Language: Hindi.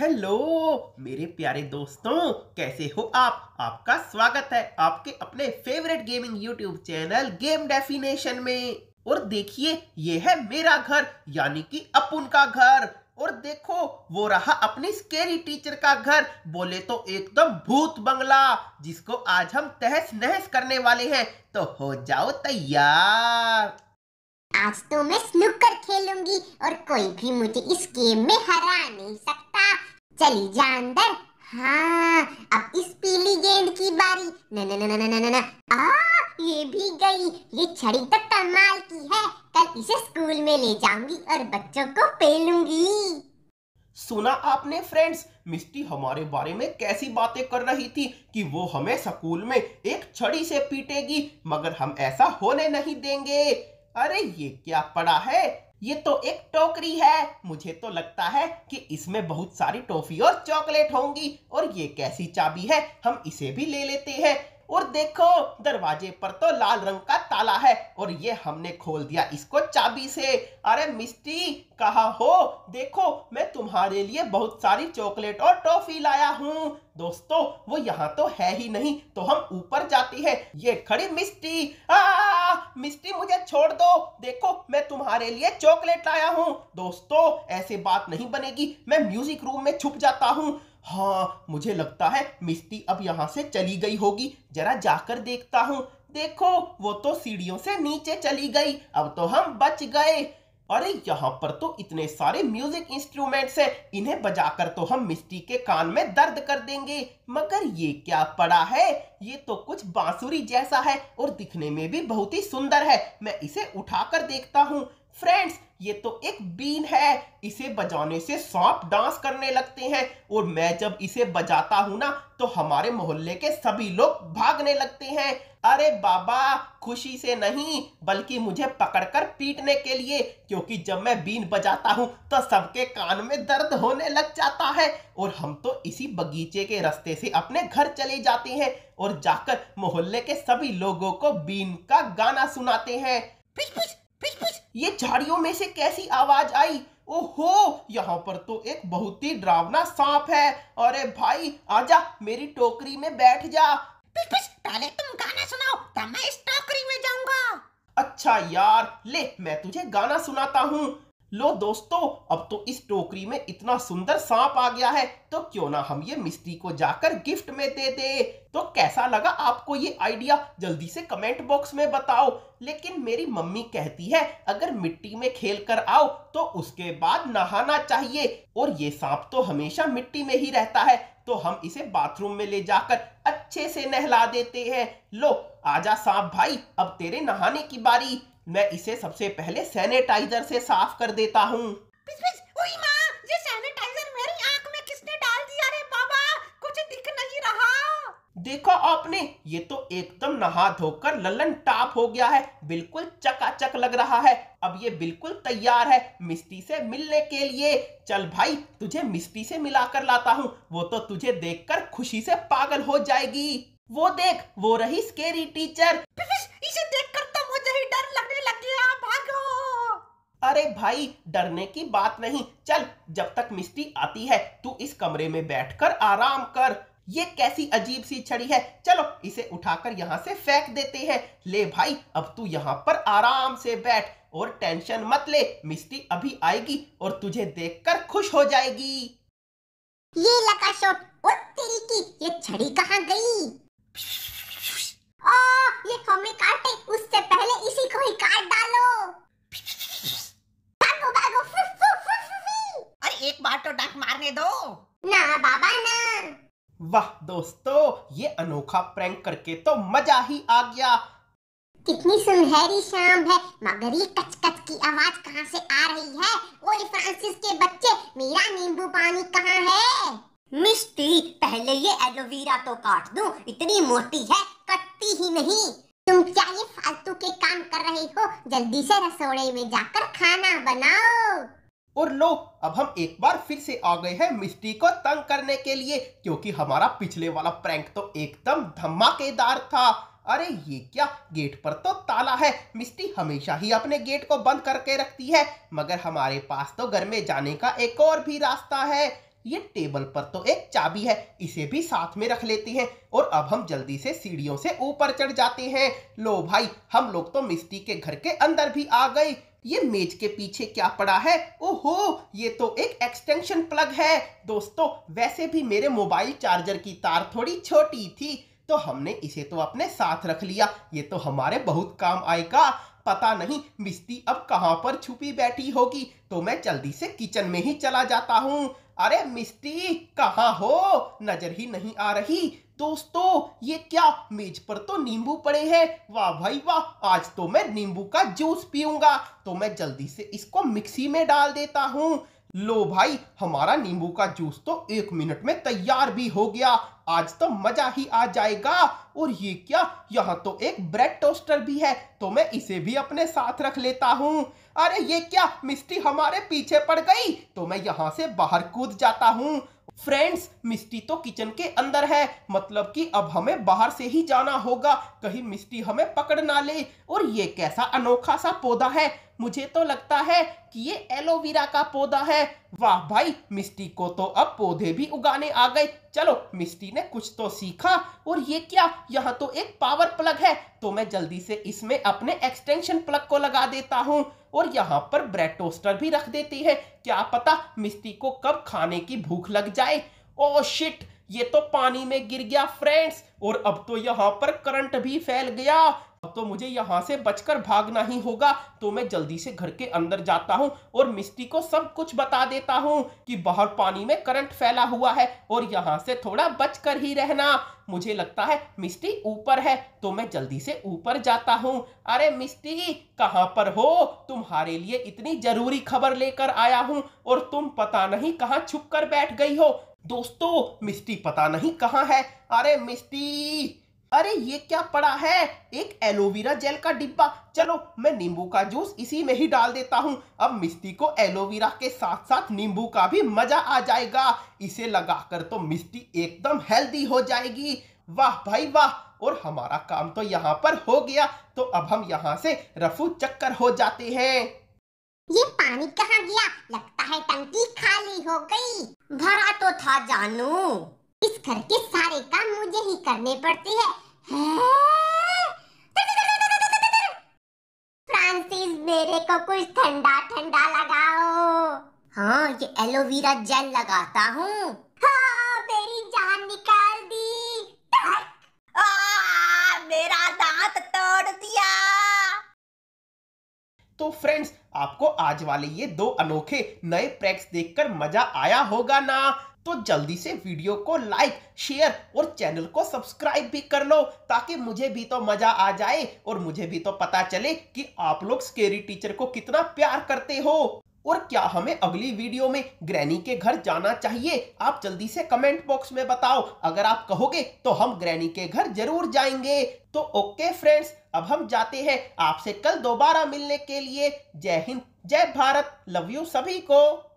हेलो मेरे प्यारे दोस्तों कैसे हो आप आपका स्वागत है आपके अपने favourite gaming YouTube channel game definition में और देखिए ये है मेरा घर यानी कि अपुन का घर और देखो वो रहा अपनी स्केरी टीचर का घर बोले तो एकदम भूत बंगला जिसको आज हम तहस नहस करने वाले हैं तो हो जाओ तैयार आज तो मैं स्नूकर खेलूंगी और कोई भी मुझे इस गेम में हरा नहीं सकता चली जा अंदर हाँ अब इस पीली गेंद की बारी न न न न न न आ ये भी गई ये छड़ी तो कमाल की है कल इसे स्कूल में ले जाऊंगी और बच्चों को पेलूंगी सुना आपने फ्रेंड्स मिस्टी हमारे बारे में कैसी बातें कर रही थी कि वो हमें स्कूल में एक छड़ी से पीटेगी मगर हम ऐसा होने नहीं देंगे अरे ये क्या पड़ा है ये तो एक टोकरी है मुझे तो लगता है कि इसमें बहुत सारी टॉफी और चॉकलेट होंगी और ये कैसी चाबी है हम इसे भी ले लेते हैं और देखो दरवाजे पर तो लाल रंग का ताला है और ये हमने खोल दिया इसको चाबी से अरे मिस्टी कहा हो देखो मैं तुम्हारे लिए बहुत सारी चॉकलेट और टॉफी लाया हूँ दोस्तों वो यहाँ तो है ही नहीं तो हम ऊपर जाती है ये खड़ी मिस्टी आ मिस्टी मुझे छोड़ दो देखो मैं तुम्हारे लिए चॉकलेट लाया हूँ दोस्तों ऐसे बात नहीं बनेगी मैं म्यूजिक रूम में छुप जाता हूँ हाँ मुझे लगता है मिस्टी अब यहाँ से चली गई होगी जरा जाकर देखता हूँ देखो वो तो सीढ़ियों से नीचे चली गई अब तो हम बच गए अरे यहाँ पर तो इतने सारे म्यूजिक इंस्ट्रूमेंट्स हैं इन्हें बजाकर तो हम मिस्टी के कान में दर्द कर देंगे मगर ये क्या पड़ा है ये तो कुछ बांसुरी जैसा है और दिखने में भी बहुत ही सुंदर है मैं इसे उठाकर देखता हूँ फ्रेंड्स ये तो एक बीन है इसे बजाने से सांप डांस करने लगते हैं और मैं जब इसे बजाता हूँ ना तो हमारे मोहल्ले के सभी लोग भागने लगते हैं अरे बाबा खुशी से नहीं बल्कि मुझे पकड़कर पीटने के लिए क्योंकि जब मैं बीन बजाता हूँ तो सबके कान में दर्द होने लग जाता है और हम तो इसी बगीचे के रास्ते से अपने घर चले जाते हैं और जाकर मोहल्ले के सभी लोगों को बीन का गाना सुनाते हैं पिछ पिछ ये झाड़ियों में से कैसी आवाज आई ओहो यहाँ पर तो एक बहुत ही डरावना सांप है अरे भाई आजा मेरी टोकरी में बैठ जा पिछ पिछ, पहले तुम गाना सुनाओ तब मैं इस टोकरी में जाऊंगा अच्छा यार ले मैं तुझे गाना सुनाता हूँ लो दोस्तों अब तो इस टोकरी में इतना सुंदर सांप आ गया है तो क्यों ना हम ये मिस्त्री को जाकर गिफ्ट में दे दे तो कैसा लगा आपको ये आइडिया जल्दी से कमेंट बॉक्स में बताओ लेकिन मेरी मम्मी कहती है अगर मिट्टी में खेल कर आओ तो उसके बाद नहाना चाहिए और ये सांप तो हमेशा मिट्टी में ही रहता है तो हम इसे बाथरूम में ले जाकर अच्छे से नहला देते हैं लो आजा सांप भाई अब तेरे नहाने की बारी मैं इसे सबसे पहले सैनिटाइजर से साफ कर देता हूँ देखा आपने ये तो एकदम नहा धोकर ललन टाप हो गया है बिल्कुल चकाचक लग रहा है अब ये बिल्कुल तैयार है मिस्टी से मिलने के लिए चल भाई तुझे मिस्टी से मिलाकर लाता हूँ वो तो तुझे देखकर खुशी से पागल हो जाएगी वो देख वो रही स्केरी टीचर इसे देखकर तो मुझे ही डर लगने लग गया भागो अरे भाई डरने की बात नहीं चल जब तक मिस्टी आती है तू इस कमरे में बैठकर आराम कर ये कैसी अजीब सी छड़ी है चलो इसे उठाकर यहाँ से फेंक देते हैं ले भाई अब तू यहाँ पर आराम से बैठ और टेंशन मत ले मिस्टी अभी आएगी और तुझे देखकर खुश हो जाएगी ये लगा शॉट और तेरी की ये छड़ी कहाँ गई ओ, ये उससे पहले इसी को ही डालो भागो भागो अरे एक बार तो मारने दो ना बाबा ना वाह दोस्तों ये अनोखा प्रैंक करके तो मजा ही आ गया कितनी सुनहरी शाम है मगर ये कच कच की आवाज कहाँ से आ रही है ओए फ्रांसिस के बच्चे मेरा नींबू पानी कहाँ है मिस्टी पहले ये एलोवेरा तो काट दूं इतनी मोटी है कटती ही नहीं तुम क्या ये फालतू के काम कर रहे हो जल्दी से रसोड़े में जाकर खाना बनाओ और लो अब हम एक बार फिर से आ गए हैं मिस्टी को तंग करने के लिए क्योंकि हमारा पिछले वाला प्रैंक तो एकदम धमाकेदार था अरे ये क्या गेट पर तो ताला है मिस्टी हमेशा ही अपने गेट को बंद करके रखती है मगर हमारे पास तो घर में जाने का एक और भी रास्ता है ये टेबल पर तो एक चाबी है इसे भी साथ में रख लेती हैं और अब हम जल्दी से सीढ़ियों से ऊपर चढ़ जाते हैं लो भाई हम लोग तो मिस्टी के घर के अंदर भी आ गए ये मेज के पीछे क्या पड़ा है ओहो ये तो एक एक्सटेंशन प्लग है दोस्तों वैसे भी मेरे मोबाइल चार्जर की तार थोड़ी छोटी थी तो हमने इसे तो अपने साथ रख लिया ये तो हमारे बहुत काम आएगा पता नहीं मिस्ती अब कहाँ पर छुपी बैठी होगी तो मैं जल्दी से किचन में ही चला जाता हूँ अरे मिस्टी कहाँ हो नजर ही नहीं आ रही दोस्तों ये क्या मेज पर तो नींबू पड़े हैं वाह भाई वाह आज तो मैं नींबू का जूस पीऊंगा तो मैं जल्दी से इसको मिक्सी में डाल देता हूँ लो भाई हमारा नींबू का जूस तो एक मिनट में तैयार भी हो गया आज तो मजा ही आ जाएगा और ये क्या यहाँ तो एक ब्रेड टोस्टर भी है तो मैं इसे भी अपने साथ रख लेता हूँ अरे ये क्या मिस्टी हमारे पीछे पड़ गई तो मैं यहाँ से बाहर कूद जाता हूँ फ्रेंड्स मिस्टी तो किचन के अंदर है मतलब कि अब हमें बाहर से ही जाना होगा कहीं मिस्टी हमें पकड़ ना ले और ये कैसा अनोखा सा पौधा है मुझे तो लगता है कि ये एलोवेरा का पौधा है वाह भाई मिस्टी को तो अब पौधे भी उगाने आ गए चलो मिस्टी ने कुछ तो सीखा और ये क्या यहाँ तो एक पावर प्लग है तो मैं जल्दी से इसमें अपने एक्सटेंशन प्लग को लगा देता हूँ और यहाँ पर ब्रेड टोस्टर भी रख देती है क्या पता मिस्टी को कब खाने की भूख लग जाए ओ oh शिट ये तो पानी में गिर गया फ्रेंड्स और अब तो यहाँ पर करंट भी फैल गया अब तो मुझे यहाँ से बचकर भागना ही होगा तो मैं जल्दी से घर के अंदर जाता हूँ और मिस्टी को सब कुछ बता देता हूँ कि बाहर पानी में करंट फैला हुआ है और यहाँ से थोड़ा बच कर ही रहना मुझे लगता है मिस्टी ऊपर है तो मैं जल्दी से ऊपर जाता हूँ अरे मिस्टी कहाँ पर हो तुम्हारे लिए इतनी जरूरी खबर लेकर आया हूँ और तुम पता नहीं कहाँ छुप कर बैठ गई हो दोस्तों मिस्टी पता नहीं कहाँ है अरे मिस्टी अरे ये क्या पड़ा है एक एलोवेरा जेल का डिब्बा चलो मैं नींबू का जूस इसी में ही डाल देता हूँ अब मिस्टी को एलोवेरा के साथ साथ नींबू का भी मजा आ जाएगा इसे लगाकर तो मिस्टी एकदम हेल्दी हो जाएगी वाह भाई वाह और हमारा काम तो यहाँ पर हो गया तो अब हम यहाँ से रफू चक्कर हो जाते हैं ये पानी कहाँ गया लगता है टंकी खाली हो गई भरा तो था जानू इस घर के सारे काम मुझे ही करने पड़ते हैं फ्रांसिस मेरे को कुछ ठंडा ठंडा लगाओ हाँ ये एलोवेरा जेल लगाता हूँ हाँ, मेरी जान निकाल दी मेरा दांत तोड़ दिया तो फ्रेंड्स आपको आज वाले ये दो अनोखे नए प्रैक्स देखकर मजा आया होगा ना तो जल्दी से वीडियो को लाइक शेयर और चैनल को सब्सक्राइब भी कर लो ताकि मुझे भी तो मजा आ जाए और मुझे भी तो पता चले कि आप लोग स्केरी टीचर को कितना प्यार करते हो और क्या हमें अगली वीडियो में ग्रैनी के घर जाना चाहिए आप जल्दी से कमेंट बॉक्स में बताओ अगर आप कहोगे तो हम ग्रैनी के घर जरूर जाएंगे तो ओके फ्रेंड्स अब हम जाते हैं आपसे कल दोबारा मिलने के लिए जय हिंद जय भारत लव यू सभी को